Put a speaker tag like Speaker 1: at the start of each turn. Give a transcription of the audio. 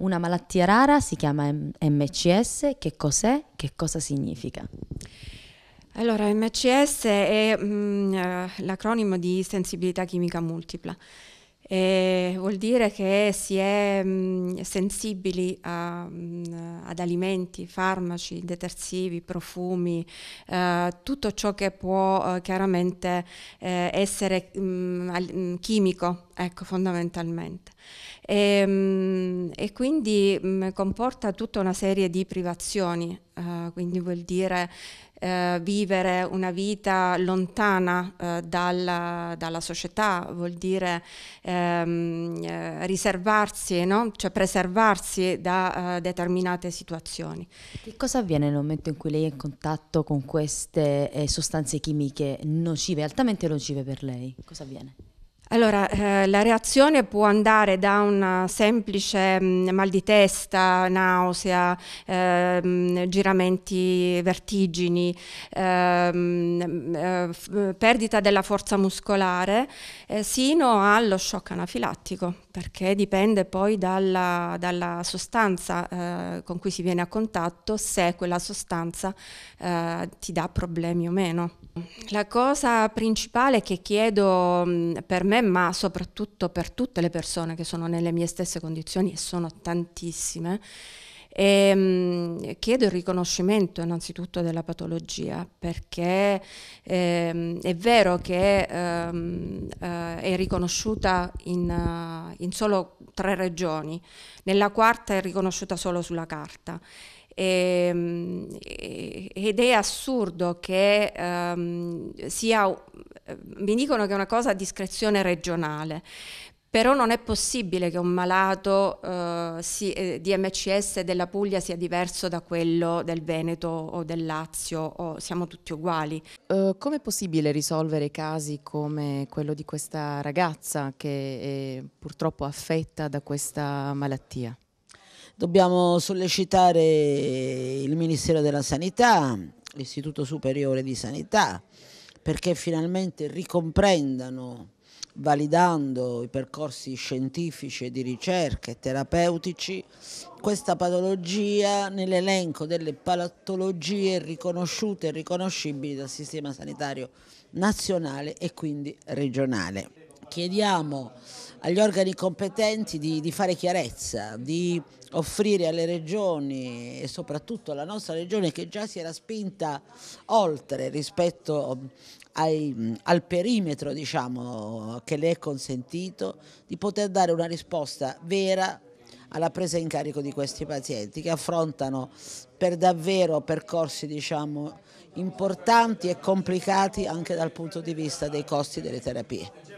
Speaker 1: Una malattia rara si chiama MCS, che cos'è, che cosa significa?
Speaker 2: Allora, MCS è mh, mm, eh, l'acronimo di sensibilità chimica multipla. E vuol dire che si è mh, mm, sensibili a, mh, mm, ad alimenti, farmaci, detersivi, profumi, eh, tutto ciò che può eh, chiaramente eh, essere mh, mm, al, chimico, ecco, fondamentalmente. E, e quindi comporta tutta una serie di privazioni, eh, quindi vuol dire eh, vivere una vita lontana eh, dalla, dalla, società, vuol dire ehm, eh, riservarsi, no? cioè preservarsi da eh, determinate situazioni.
Speaker 1: Che cosa avviene nel momento in cui lei è in contatto con queste eh, sostanze chimiche nocive, altamente nocive per lei? Cosa avviene?
Speaker 2: Allora, eh, la reazione può andare da un semplice mh, mm, mal di testa, nausea, eh, mh, giramenti, vertigini, ehm, mm, eh, mh, perdita della forza muscolare, eh, sino allo shock anafilattico, perché dipende poi dalla, dalla sostanza eh, con cui si viene a contatto, se quella sostanza eh, ti dà problemi o meno. La cosa principale che chiedo mm, per me ma soprattutto per tutte le persone che sono nelle mie stesse condizioni, e sono tantissime, e, ehm, mh, chiedo il riconoscimento innanzitutto della patologia, perché ehm, è vero che ehm, eh, è riconosciuta in, uh, in solo tre regioni, nella quarta è riconosciuta solo sulla carta Ehm, e, ed è assurdo che um, sia, ehm, mi dicono che è una cosa a discrezione regionale, però non è possibile che un malato eh, si, eh, di MCS della Puglia sia diverso da quello del Veneto o del Lazio, o siamo tutti uguali. Uh, come è possibile risolvere casi come quello di questa ragazza che è purtroppo affetta da questa malattia?
Speaker 1: Dobbiamo sollecitare il Ministero della Sanità, l'Istituto Superiore di Sanità, perché finalmente ricomprendano, validando i percorsi scientifici e di ricerca e terapeutici, questa patologia nell'elenco delle patologie riconosciute e riconoscibili dal Sistema Sanitario Nazionale e quindi regionale chiediamo agli organi competenti di, di, fare chiarezza, di offrire alle regioni e soprattutto alla nostra regione che già si era spinta oltre rispetto ai, al perimetro diciamo, che le è consentito, di poter dare una risposta vera alla presa in carico di questi pazienti che affrontano per davvero percorsi diciamo, importanti e complicati anche dal punto di vista dei costi delle terapie.